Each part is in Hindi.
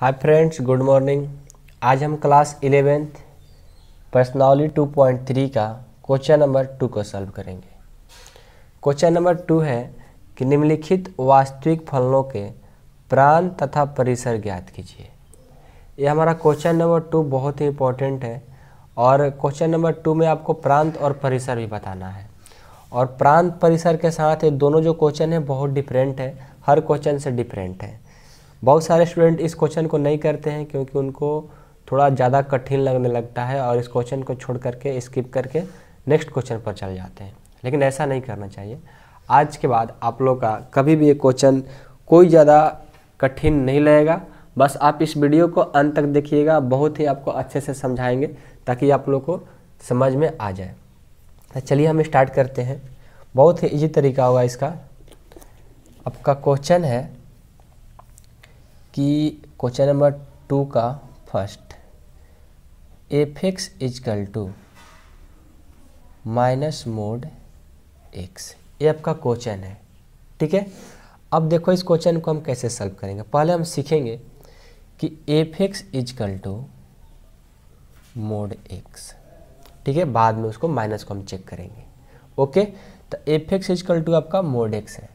हाय फ्रेंड्स गुड मॉर्निंग आज हम class eleventh two point three का क्वेश्चन नंबर टू को सॉल्व करेंगे क्वेश्चन नंबर टू है कि निम्नलिखित वास्तविक फलनों के प्राण तथा परिसर ज्ञात कीजिए ये हमारा क्वेश्चन नंबर टू बहुत ही इम्पोर्टेंट है और क्वेश्चन नंबर टू में आपको प्रांत और परिसर भी बताना है और प्रांत परिसर के साथ ये दोनों जो क्वेश्चन है बहुत डिफरेंट है हर क्वेश्चन से डिफरेंट है बहुत सारे स्टूडेंट इस क्वेश्चन को नहीं करते हैं क्योंकि उनको थोड़ा ज़्यादा कठिन लगने लगता है और इस क्वेश्चन को छोड़ करके स्किप करके नेक्स्ट क्वेश्चन पर चले जाते हैं लेकिन ऐसा नहीं करना चाहिए आज के बाद आप लोग का कभी भी ये क्वेश्चन कोई ज़्यादा कठिन नहीं लगेगा बस आप इस वीडियो को अंत तक देखिएगा बहुत ही आपको अच्छे से समझाएंगे ताकि आप लोग को समझ में आ जाए तो चलिए हम स्टार्ट करते हैं बहुत ही ईजी तरीका होगा इसका आपका क्वेश्चन है कि क्वेश्चन नंबर टू का first F x is equal to minus mode x ये आपका क्वेश्चन है ठीक है अब देखो इस क्वेश्चन को हम कैसे सॉल्व करेंगे पहले हम सीखेंगे कि f x is equal to mod x ठीक है बाद में उसको माइनस को हम चेक करेंगे ओके तो एफ एक्स इजकल टू आपका मोड एक्स है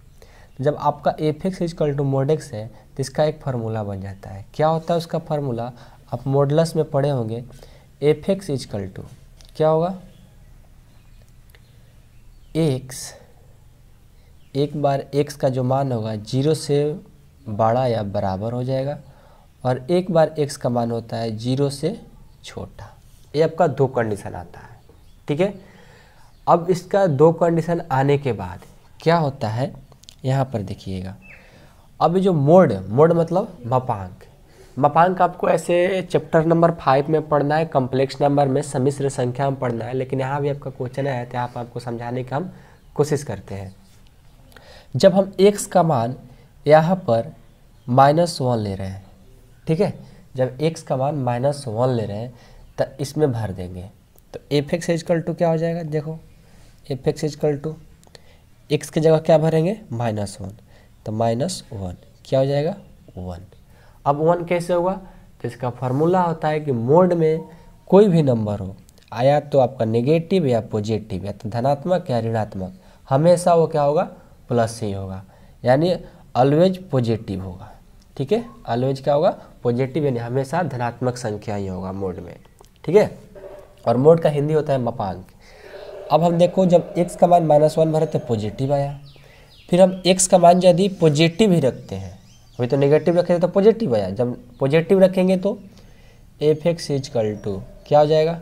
जब आपका f x is equal to mod x है तो इसका एक फार्मूला बन जाता है क्या होता है उसका फार्मूला आप मॉडलस में पढ़े होंगे एफ एक्स इजकल टू क्या होगा एक्स एक बार एक्स का जो मान होगा जीरो से बड़ा या बराबर हो जाएगा और एक बार एक्स का मान होता है जीरो से छोटा ये आपका दो कंडीशन आता है ठीक है अब इसका दो कंडीशन आने के बाद क्या होता है यहाँ पर देखिएगा अब जो मोड है मोड मतलब मपांक मपांक आपको ऐसे चैप्टर नंबर फाइव में पढ़ना है कम्प्लेक्स नंबर में समिश्र संख्या में पढ़ना है लेकिन यहाँ भी आपका क्वेश्चन है तो यहाँ पर आपको समझाने की हम कोशिश करते हैं जब हम x का मान यहाँ पर माइनस वन ले रहे हैं ठीक है जब एक्स का मान माइनस वन ले रहे हैं तो इसमें भर देंगे तो एफ एक्स इजकल टू क्या हो जाएगा देखो f x is equal to x की जगह क्या भरेंगे माइनस वन तो माइनस वन क्या हो जाएगा वन अब वन कैसे होगा तो इसका फार्मूला होता है कि मोड में कोई भी नंबर हो आया तो आपका नेगेटिव या पॉजिटिव या तो धनात्मक या ऋणात्मक हमेशा वो क्या होगा प्लस ही होगा यानी ऑलवेज पॉजिटिव होगा ठीक है ऑलवेज क्या होगा पॉजिटिव यानी हमेशा धनात्मक संख्या ही होगा मोड में ठीक है और मोड का हिंदी होता है मपांक अब हम देखो जब एक्स का मान माइनस वन भरे तो पॉजिटिव आया फिर हम एक्स का मान यदि पॉजिटिव ही रखते हैं अभी तो नेगेटिव रखेंगे तो पॉजिटिव आया जब पॉजिटिव रखेंगे तो एफ एक्स इजकल टू क्या हो जाएगा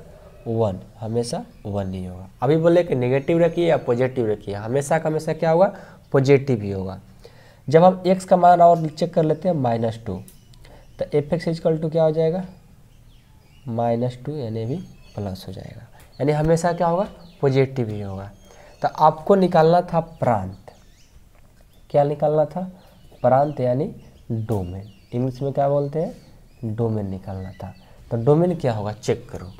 वन हमेशा वन ही होगा अभी बोले कि नेगेटिव रखिए या पॉजिटिव रखिए हमेशा का हमेशा क्या होगा पॉजिटिव ही होगा जब हम एक्स का मान और चेक कर लेते हैं माइनस टू तो एफ एक्स इजकल टू क्या हो जाएगा माइनस टू यानी भी प्लस हो जाएगा यानी हमेशा क्या होगा पॉजिटिव ही होगा तो आपको निकालना था प्रांत क्या निकालना था प्रांत यानी डोमेन इंग्लिश में क्या बोलते हैं डोमेन निकालना था तो डोमेन क्या होगा चेक करो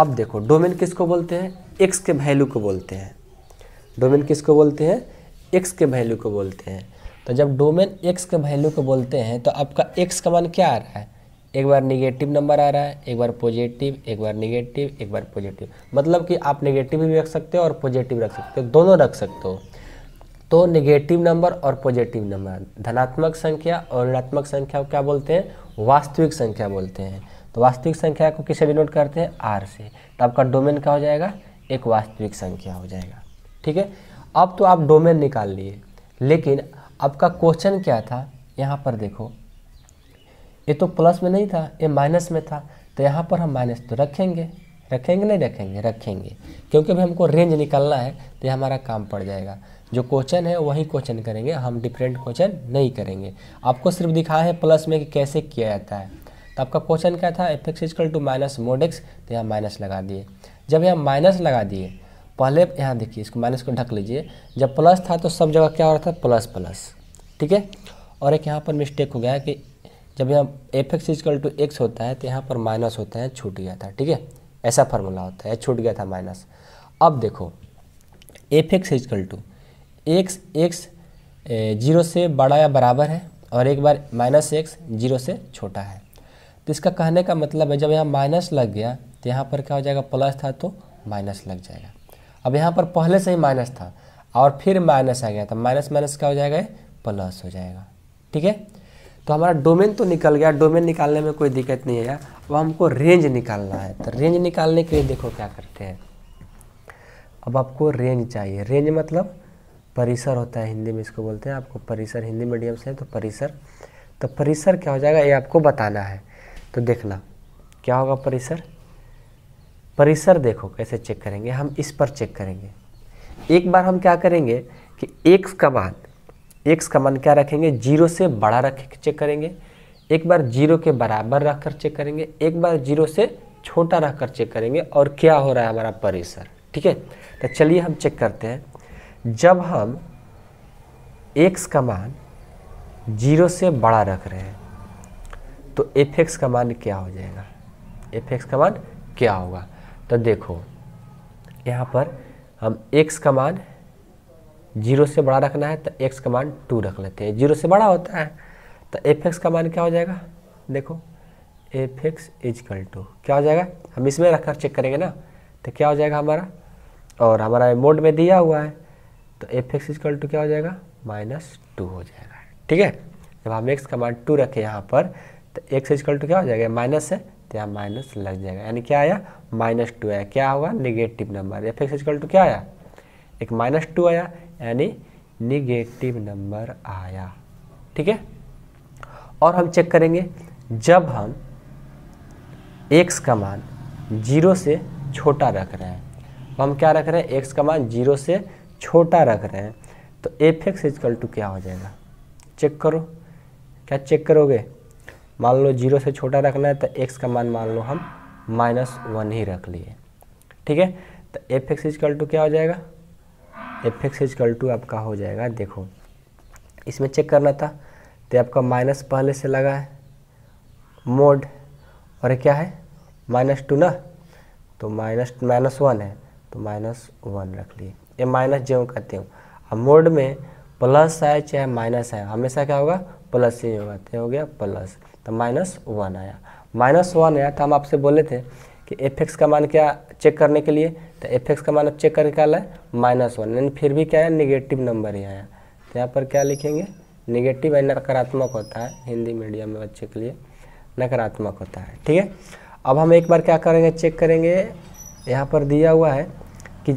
अब देखो डोमेन किसको बोलते हैं एक्स के वैल्यू को बोलते हैं डोमेन किसको बोलते हैं एक्स के वैल्यू को बोलते हैं तो जब डोमेन एक्स के वैल्यू को बोलते हैं तो आपका एक्स का मान क्या आ रहा है एक बार निगेटिव नंबर आ रहा है एक बार पॉजिटिव एक बार निगेटिव एक बार पॉजिटिव मतलब कि आप निगेटिव भी रख सकते हो और पॉजिटिव रख सकते हो दोनों रख सकते हो तो नेगेटिव नंबर और पॉजिटिव नंबर धनात्मक संख्या और ऋणात्मक संख्या को क्या बोलते हैं वास्तविक संख्या बोलते हैं तो वास्तविक संख्या को किसे डिनोट करते हैं आर से तो आपका डोमेन क्या हो जाएगा एक वास्तविक संख्या हो जाएगा ठीक है अब तो आप डोमेन निकाल लिए लेकिन आपका क्वेश्चन क्या था यहाँ पर देखो ये तो प्लस में नहीं था ये माइनस में था तो यहाँ पर हम माइनस तो रखेंगे रखेंगे नहीं रखेंगे रखेंगे क्योंकि अभी हमको रेंज निकालना है तो ये हमारा काम पड़ जाएगा जो क्वेश्चन है वही क्वेश्चन करेंगे हम डिफरेंट क्वेश्चन नहीं करेंगे आपको सिर्फ दिखाया है प्लस में कि कैसे किया जाता है तो आपका क्वेश्चन क्या था f x is equal to minus mod x तो यहाँ माइनस लगा दिए जब यहाँ माइनस लगा दिए पहले यहाँ देखिए इसको माइनस को ढक लीजिए जब प्लस था तो सब जगह क्या हो रहा था प्लस प्लस ठीक है और एक यहाँ पर मिस्टेक हो गया कि जब यहाँ f x is equal to x होता है तो यहाँ पर माइनस होता है छूट गया था ठीक है ऐसा फार्मूला होता है छूट गया था माइनस अब देखो f x is equal to x x zero से बड़ा या बराबर है और एक बार माइनस एक्स जीरो से छोटा है तो इसका कहने का मतलब है जब यहाँ माइनस लग गया तो यहाँ पर क्या हो जाएगा प्लस था तो माइनस लग जाएगा अब यहाँ पर पहले से ही माइनस था और फिर माइनस आ गया तो माइनस माइनस क्या हो जाएगा प्लस हो जाएगा ठीक है तो हमारा डोमेन तो निकल गया डोमेन निकालने में कोई दिक्कत नहीं है यार अब हमको रेंज निकालना है तो रेंज निकालने के लिए देखो क्या करते हैं अब आपको रेंज चाहिए रेंज मतलब परिसर होता है हिंदी में इसको बोलते हैं आपको परिसर हिंदी मीडियम से है तो परिसर तो परिसर क्या हो जाएगा ये आपको बताना है तो देखना क्या होगा परिसर परिसर देखो कैसे चेक करेंगे हम इस पर चेक करेंगे एक बार हम क्या करेंगे कि एक का मान एक्स का मान क्या रखेंगे जीरो से बड़ा रख चेक करेंगे एक बार जीरो के बराबर रख कर चेक करेंगे एक बार जीरो से छोटा रख कर चेक करेंगे और क्या हो रहा है हमारा परिसर ठीक है तो चलिए हम चेक करते हैं जब हम x का मान जीरो से बड़ा रख रहे हैं तो एफ एक्स का मान क्या हो जाएगा एफ एक्स का मान क्या होगा तो देखो यहाँ पर हम x का मान जीरो से बड़ा रखना है तो x का मान टू रख लेते हैं जीरो से बड़ा होता है तो एफ एक्स का मान क्या हो जाएगा देखो एफ एक्स इजकल टू क्या हो जाएगा हम इसमें रखकर चेक करेंगे ना तो क्या हो जाएगा हमारा और हमारा मोड में दिया हुआ है तो एफ एक्स इजकल टू क्या हो जाएगा माइनस टू हो जाएगा ठीक है जब हम एक्स का मान टू रखे यहाँ पर तो एक्स इजकल टू क्या हो जाएगा माइनस है तो यहाँ माइनस लग जाएगा यानी क्या आया माइनस टू आया क्या होगा negative number f x is equal to क्या आया एक माइनस टू आया यानी निगेटिव नंबर आया ठीक है और हम चेक करेंगे जब हम एक्स का मान जीरो से छोटा रख रहे हैं तो हम क्या रख रहे हैं एक्स का मान जीरो से छोटा रख रहे हैं तो एफ एक्स इजकल टू क्या हो जाएगा चेक करो क्या चेक करोगे मान लो जीरो से छोटा रखना है तो एक्स का मान मान लो हम माइनस वन ही रख लिए ठीक है तो एफ एक्स इजकल टू क्या हो जाएगा एफ एक्स इजकल टू आपका हो जाएगा देखो इसमें चेक करना था तो आपका माइनस पहले से लगा है मोड और क्या है माइनस टू ना तो माइनस माइनस वन है तो माइनस वन रख लिए या माइनस जे कहते हो अब मोड में प्लस आए चाहे माइनस आए हमेशा क्या होगा प्लस ही होगा तो हो गया प्लस तो माइनस वन आया माइनस वन आया तो हम आपसे बोले थे कि एफ एक्स का मान क्या चेक करने के लिए तो एफ एक्स का मान अब चेक करके क्या लाए माइनस वन यानी फिर भी क्या है निगेटिव नंबर ही आया तो यहाँ पर क्या लिखेंगे निगेटिव है नकारात्मक होता है हिंदी मीडियम में बच्चे के लिए नकारात्मक होता है ठीक है अब हम एक बार क्या करेंगे चेक करेंगे यहाँ पर दिया हुआ है कि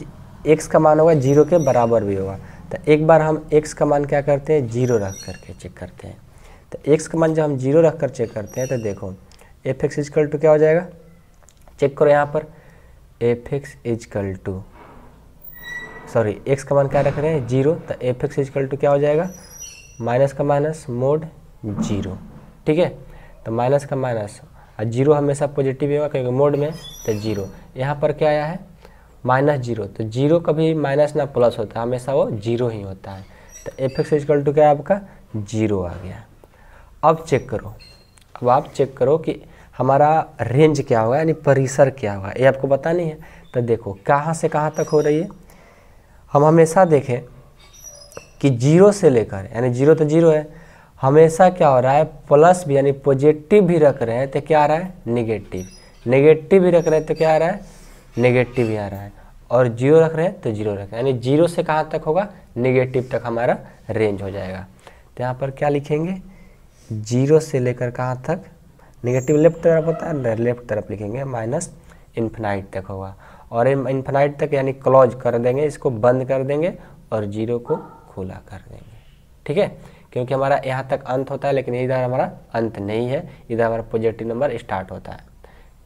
एक्स का मान होगा जीरो के बराबर भी होगा तो एक बार हम एक्स का मान क्या करते हैं जीरो रख करके चेक करते हैं तो एक्स का मान जब हम जीरो रख कर चेक करते हैं तो देखो एफ एक्स इजकल टू क्या हो जाएगा चेक करो यहाँ पर F x is equal to sorry X का मान क्या रख रहे हैं जीरो तो एफ एक्स इजकल टू क्या हो जाएगा माइनस का माइनस मोड जीरो ठीक है तो माइनस का माइनस और जीरो हमेशा पॉजिटिव होगा क्योंकि मोड में तो जीरो यहाँ पर क्या आया है माइनस जीरो तो जीरो कभी माइनस ना प्लस होता है हमेशा वो जीरो ही होता है तो एफ एक्स इजकल टू क्या आपका जीरो आ गया अब चेक करो अब आप चेक करो कि हमारा रेंज क्या हुआ यानी परिसर क्या हुआ ये आपको पता नहीं है तो देखो कहाँ से कहाँ तक हो रही है हम हमेशा देखें कि जीरो से लेकर यानी जीरो तो जीरो है हमेशा क्या हो रहा है प्लस भी यानी पॉजिटिव भी रख रहे हैं तो क्या आ रहा है निगेटिव निगेटिव भी रख रहे हैं तो क्या आ रहा है निगेटिव भी आ रहा है और जीरो रख रहे हैं तो जीरो रख यानी जीरो से कहाँ तक होगा निगेटिव तक हमारा रेंज हो जाएगा तो यहाँ पर क्या लिखेंगे जीरो से लेकर कहाँ तक निगेटिव लेफ्ट तरफ होता है लेफ्ट तरफ लिखेंगे माइनस इन्फिनाइट तक होगा और इन्फिनाइट तक यानी क्लोज कर देंगे इसको बंद कर देंगे और जीरो को खुला कर देंगे ठीक है क्योंकि हमारा यहाँ तक अंत होता है लेकिन इधर हमारा अंत नहीं है इधर हमारा पॉजिटिव नंबर स्टार्ट होता है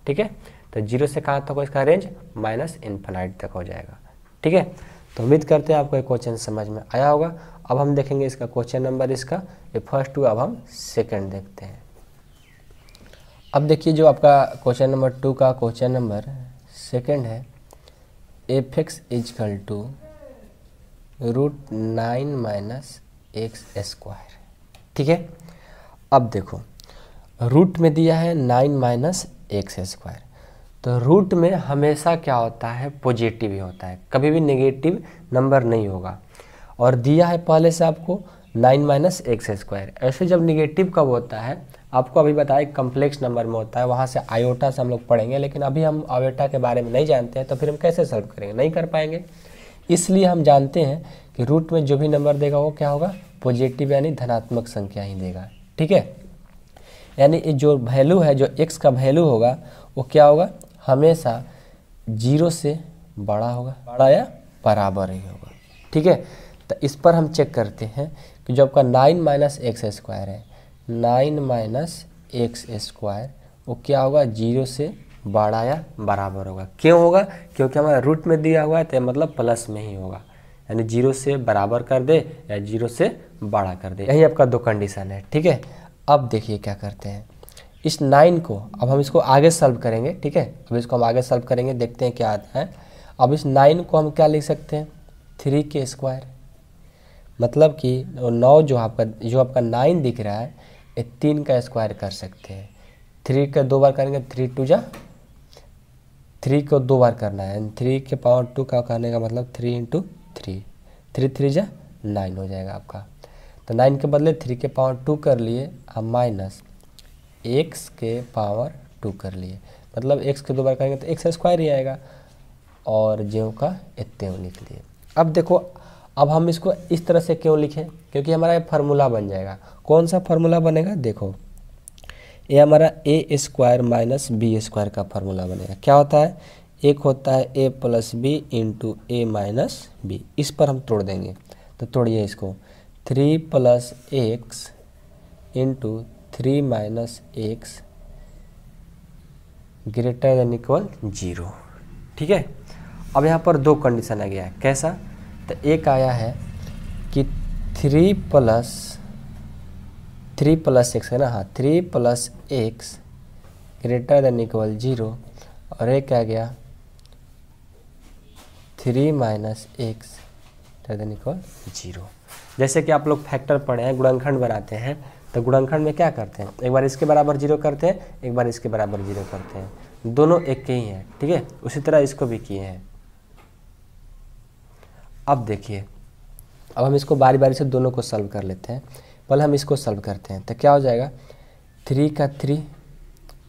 ठीक है तो जीरो से कहाँ तक हो इसका रेंज माइनस इन्फेनाइट तक हो जाएगा ठीक है तो उम्मीद करते हैं आपको एक क्वेश्चन समझ में आया होगा अब हम देखेंगे इसका क्वेश्चन नंबर इसका ये फर्स्ट टू अब हम सेकेंड देखते हैं अब देखिए जो आपका क्वेश्चन नंबर टू का क्वेश्चन नंबर सेकेंड है F x is equal to root nine minus X square ठीक है अब देखो रूट में दिया है नाइन माइनस एक्स स्क्वायर तो रूट में हमेशा क्या होता है पॉजिटिव ही होता है कभी भी नेगेटिव नंबर नहीं होगा और दिया है पहले से आपको नाइन माइनस एक्स स्क्वायर ऐसे जब निगेटिव कब होता है आपको अभी बताया कम्प्लेक्स नंबर में होता है वहाँ से आयोटा से हम लोग पढ़ेंगे लेकिन अभी हम आयोटा के बारे में नहीं जानते हैं तो फिर हम कैसे सॉल्व करेंगे नहीं कर पाएंगे इसलिए हम जानते हैं कि रूट में जो भी नंबर देगा वो क्या होगा पॉजिटिव यानी धनात्मक संख्या ही देगा ठीक है यानी जो वैल्यू है जो एक्स का वैल्यू होगा वो क्या होगा हमेशा जीरो से बड़ा होगा बड़ा या बराबर ही होगा ठीक है तो इस पर हम चेक करते हैं कि जो आपका नाइन माइनस एक्स स्क्वायर है नाइन माइनस एक्स स्क्वायर वो क्या होगा जीरो से बड़ा या बराबर होगा क्यों होगा क्योंकि हमारा रूट में दिया हुआ है तो मतलब प्लस में ही होगा यानी जीरो से बराबर कर दे या जीरो से बड़ा कर दे यही आपका दो कंडीशन है ठीक है अब देखिए क्या करते हैं इस नाइन को अब हम इसको आगे सॉल्व करेंगे ठीक है अब इसको हम आगे सॉल्व करेंगे देखते हैं क्या आता है अब इस नाइन को हम क्या लिख सकते हैं थ्री के स्क्वायर मतलब कि नौ जो आपका जो आपका नाइन दिख रहा है ये तीन का स्क्वायर कर सकते हैं थ्री का दो बार करेंगे थ्री टू जा थ्री को दो बार करना है थ्री के पावर टू का करने का मतलब three into three three three जा नाइन हो जाएगा आपका तो नाइन के बदले थ्री के पावर टू कर लिए और माइनस एक्स के पावर टू कर लिए मतलब एक्स के दो बार करेंगे तो एक्स स्क्वायर ही आएगा और ज्यों का इतने लिख लिए अब देखो अब हम इसको इस तरह से क्यों लिखें क्योंकि हमारा ये फार्मूला बन जाएगा कौन सा फार्मूला बनेगा देखो ये हमारा A square minus B square का फार्मूला बनेगा क्या होता है एक होता है A plus B into A minus B इस पर हम तोड़ देंगे तो तोड़िए इसको three plus X into three minus X greater than equal zero ठीक है अब यहाँ पर दो कंडीशन आ गया है कैसा तो एक आया है कि three plus three plus X है ना हाँ three plus X greater than equal zero और एक आ गया three minus X greater than equal zero जैसे कि आप लोग फैक्टर पढ़े हैं गुणनखंड बनाते हैं तो गुणनखंड में क्या करते हैं एक बार इसके बराबर जीरो करते हैं एक बार इसके बराबर जीरो करते हैं दोनों एक के ही हैं ठीक है ठीके? उसी तरह इसको भी किए हैं अब देखिए अब हम इसको बारी बारी से दोनों को सॉल्व कर लेते हैं पहले हम इसको सॉल्व करते हैं तो क्या हो जाएगा थ्री का थ्री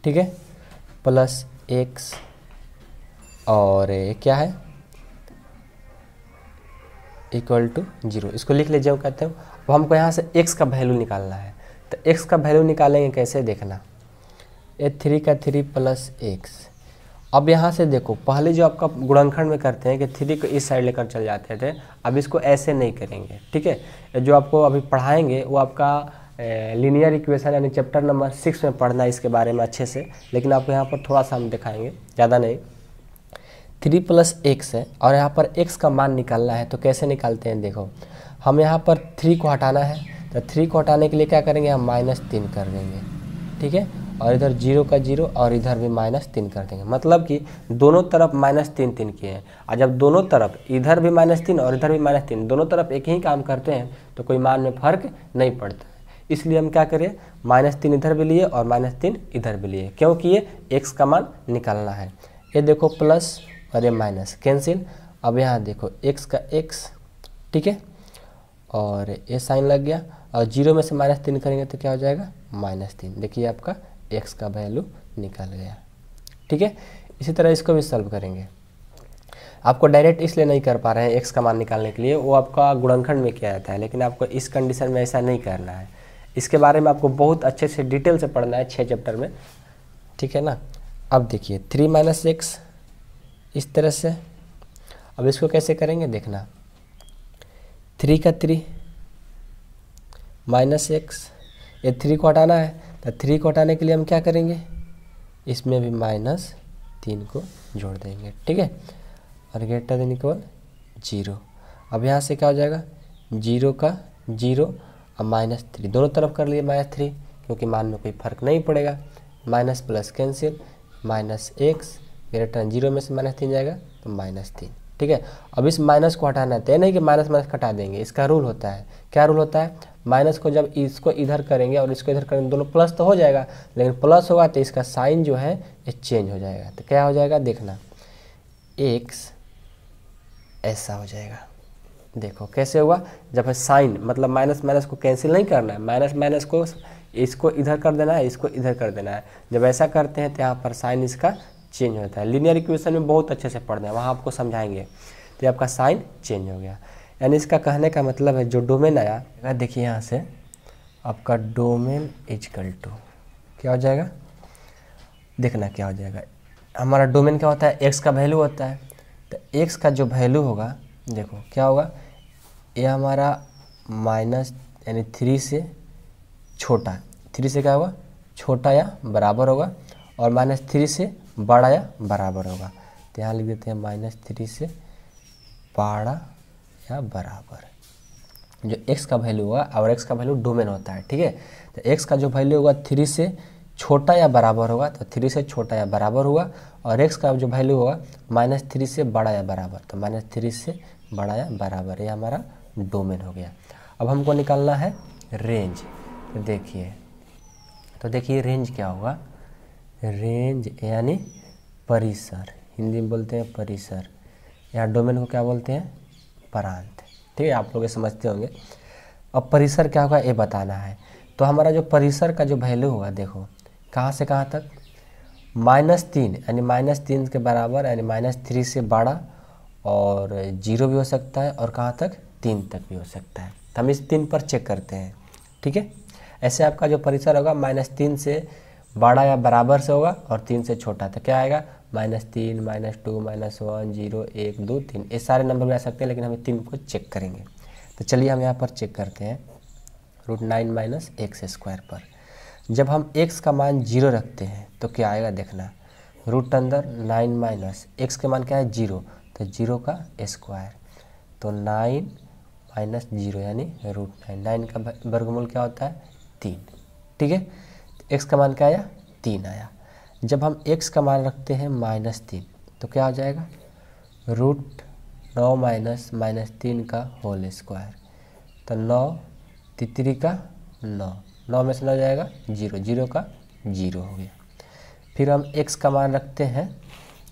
ठीक है प्लस एक्स और क्या है इक्वल टू जीरो इसको लिख लीजिए कहते हो अब हमको यहाँ से एक्स का वैल्यू निकालना है तो एक्स का वैल्यू निकालेंगे कैसे देखना ए थ्री का थ्री प्लस एक्स अब यहाँ से देखो पहले जो आपका गुणनखंड में करते हैं कि थ्री को इस साइड लेकर चल जाते थे अब इसको ऐसे नहीं करेंगे ठीक है जो आपको अभी पढ़ाएंगे वो आपका लीनियर इक्वेशन यानी चैप्टर नंबर सिक्स में पढ़ना है इसके बारे में अच्छे से लेकिन आपको यहाँ पर थोड़ा सा हम दिखाएंगे ज़्यादा नहीं थ्री प्लस एक्स है और यहाँ पर एक्स का मान निकालना है तो कैसे निकालते हैं देखो हम यहाँ पर थ्री को हटाना है तो थ्री को हटाने के लिए क्या करेंगे हम माइनस तीन कर देंगे ठीक है और इधर जीरो का जीरो और इधर भी माइनस तीन कर देंगे मतलब कि दोनों तरफ माइनस तीन तीन किए हैं और जब दोनों तरफ इधर भी माइनस तीन और इधर भी माइनस तीन दोनों तरफ एक ही काम करते हैं तो कोई मान में फर्क नहीं पड़ता इसलिए हम क्या करें माइनस तीन इधर भी लिए और माइनस तीन इधर भी लिए क्योंकि ये एक्स का मान निकालना है ये देखो प्लस और ये माइनस कैंसिल अब यहाँ देखो एक्स का एक्स ठीक है और ये साइन लग गया और जीरो में से माइनस तीन करेंगे तो क्या हो जाएगा माइनस तीन देखिए आपका एक्स का वैल्यू निकल गया ठीक है इसी तरह इसको भी सॉल्व करेंगे आपको डायरेक्ट इसलिए नहीं कर पा रहे हैं एक्स का मान निकालने के लिए वो आपका गुणनखंड में किया जाता है लेकिन आपको इस कंडीशन में ऐसा नहीं करना है इसके बारे में आपको बहुत अच्छे से डिटेल से पढ़ना है छः चैप्टर में ठीक है ना अब देखिए थ्री माइनस एक्स इस तरह से अब इसको कैसे करेंगे देखना थ्री का थ्री माइनस एक्स ये थ्री को हटाना है तो थ्री को हटाने के लिए हम क्या करेंगे इसमें भी माइनस तीन को जोड़ देंगे ठीक है और ग्रेटर देन इक्वल जीरो अब यहाँ से क्या हो जाएगा जीरो का जीरो और माइनस थ्री दोनों तरफ कर लिए माइनस थ्री क्योंकि मान में कोई फर्क नहीं पड़ेगा minus plus cancel minus X greater zero में से माइनस तीन जाएगा तो माइनस तीन ठीक है अब इस माइनस को हटाना है तो नहीं कि माइनस माइनस हटा देंगे इसका रूल होता है क्या रूल होता है माइनस को जब इसको इधर करेंगे और इसको इधर करेंगे दोनों प्लस तो हो जाएगा लेकिन प्लस होगा तो इसका साइन जो है ये चेंज हो जाएगा तो क्या हो जाएगा देखना एक्स ऐसा हो जाएगा देखो कैसे हुआ जब है साइन मतलब माइनस माइनस को कैंसिल नहीं करना है माइनस माइनस को इसको इधर कर देना है इसको इधर कर देना है जब ऐसा करते हैं तो यहाँ पर साइन इसका चेंज हो जाता है लीनियर इक्वेशन में बहुत अच्छे से पढ़ना है वहाँ आपको समझाएंगे तो ये आपका साइन चेंज हो गया यानी इसका कहने का मतलब है जो डोमेन आया अगर देखिए यहाँ से आपका डोमेन इजकल टू क्या हो जाएगा देखना क्या हो जाएगा हमारा डोमेन क्या होता है एक्स का वैल्यू होता है तो एक्स का जो वैल्यू होगा देखो क्या होगा ये हमारा माइनस यानी थ्री से छोटा थ्री से क्या होगा छोटा या बराबर होगा और माइनस थ्री से बड़ा या बराबर होगा तो यहाँ लिख देते हैं माइनस थ्री से बड़ा या बराबर जो एक्स का वैल्यू होगा और एक्स का वैल्यू डोमेन होता है ठीक है तो एक्स का जो वैल्यू होगा थ्री से छोटा या बराबर होगा तो थ्री से छोटा या बराबर हुआ और एक्स का जो वैल्यू होगा माइनस थ्री से बड़ा या बराबर तो माइनस थ्री से बड़ा या बराबर ये हमारा डोमेन हो गया अब हमको निकालना है रेंज तो देखिए तो देखिए रेंज क्या होगा रेंज यानी परिसर हिंदी में बोलते हैं परिसर या डोमेन को क्या बोलते हैं प्रांत ठीक है आप लोग समझते होंगे अब परिसर क्या होगा ये बताना है तो हमारा जो परिसर का जो वैल्यू होगा देखो कहाँ से कहाँ तक माइनस तीन यानी माइनस तीन के बराबर यानी माइनस थ्री से बारह और जीरो भी हो सकता है और कहाँ तक तीन तक भी हो सकता है तो हम इस तीन पर चेक करते हैं ठीक है ऐसे आपका जो परिसर होगा माइनस तीन से बड़ा या बराबर से होगा और तीन से छोटा तो क्या आएगा माइनस तीन minus two minus one zero एक दो तीन ये सारे नंबर में आ सकते हैं लेकिन हम तीन को चेक करेंगे तो चलिए हम यहाँ पर चेक करते हैं root nine minus X square पर जब हम एक्स का मान जीरो रखते हैं तो क्या आएगा देखना रूट अंदर नाइन माइनस एक्स के मान क्या है जीरो तो जीरो का स्क्वायर तो नाइन माइनस जीरो यानी रूट नाइन नाइन का वर्गमूल क्या होता है तीन ठीक है एक्स का मान क्या आया तीन आया जब हम एक्स का मान रखते हैं माइनस तीन तो क्या हो जाएगा रूट नौ माइनस माइनस तीन का होल स्क्वायर तो नौ तितरी का नौ नौ में से नौ जाएगा जीरो जीरो का जीरो हो गया फिर हम एक्स का मान रखते हैं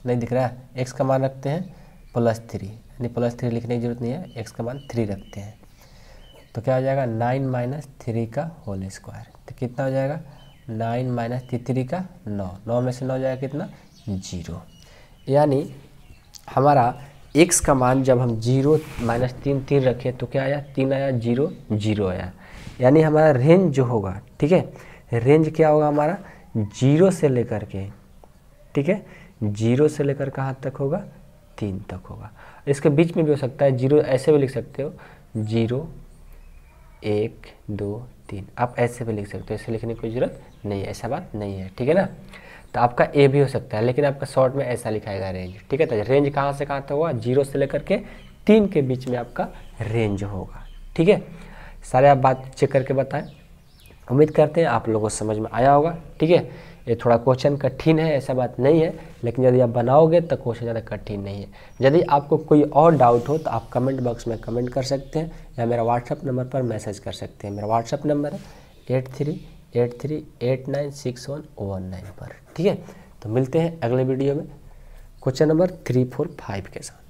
नहीं दिख रहा है एक्स का मान रखते हैं प्लस थ्री यानी प्लस थ्री लिखने की जरूरत नहीं है एक्स का मान थ्री रखते हैं तो क्या हो जाएगा नाइन माइनस थ्री का होल स्क्वायर तो कितना हो जाएगा नाइन माइनस थ्री का नौ नौ में से नौ जाएगा कितना जीरो यानी हमारा एक्स का मान जब हम जीरो माइनस तीन तीन रखें तो क्या आया तीन आया जीरो जीरो आया यानी हमारा रेंज जो होगा ठीक है रेंज क्या होगा हमारा जीरो से लेकर के ठीक है जीरो से लेकर कहाँ तक होगा तीन तक होगा इसके बीच में भी हो सकता है जीरो ऐसे भी लिख सकते हो जीरो एक दो तीन आप ऐसे भी लिख सकते हो ऐसे लिखने की जरूरत नहीं है ऐसा बात नहीं है ठीक है ना तो आपका ए भी हो सकता है लेकिन आपका शॉर्ट में ऐसा लिखाएगा रेंज ठीक है तो रेंज कहाँ से कहाँ तक होगा जीरो से लेकर के तीन के बीच में आपका रेंज होगा ठीक है सारे आप बात चेक करके बताएं उम्मीद करते हैं आप लोगों को समझ में आया होगा ठीक है ये थोड़ा क्वेश्चन कठिन है ऐसा बात नहीं है लेकिन यदि आप बनाओगे तो क्वेश्चन ज़्यादा कठिन नहीं है यदि आपको कोई और डाउट हो तो आप कमेंट बॉक्स में कमेंट कर सकते हैं या मेरा व्हाट्सअप नंबर पर मैसेज कर सकते हैं मेरा व्हाट्सअप नंबर है eight three eight three eight nine six one one nine पर ठीक है तो मिलते हैं अगले वीडियो में question number three four five के साथ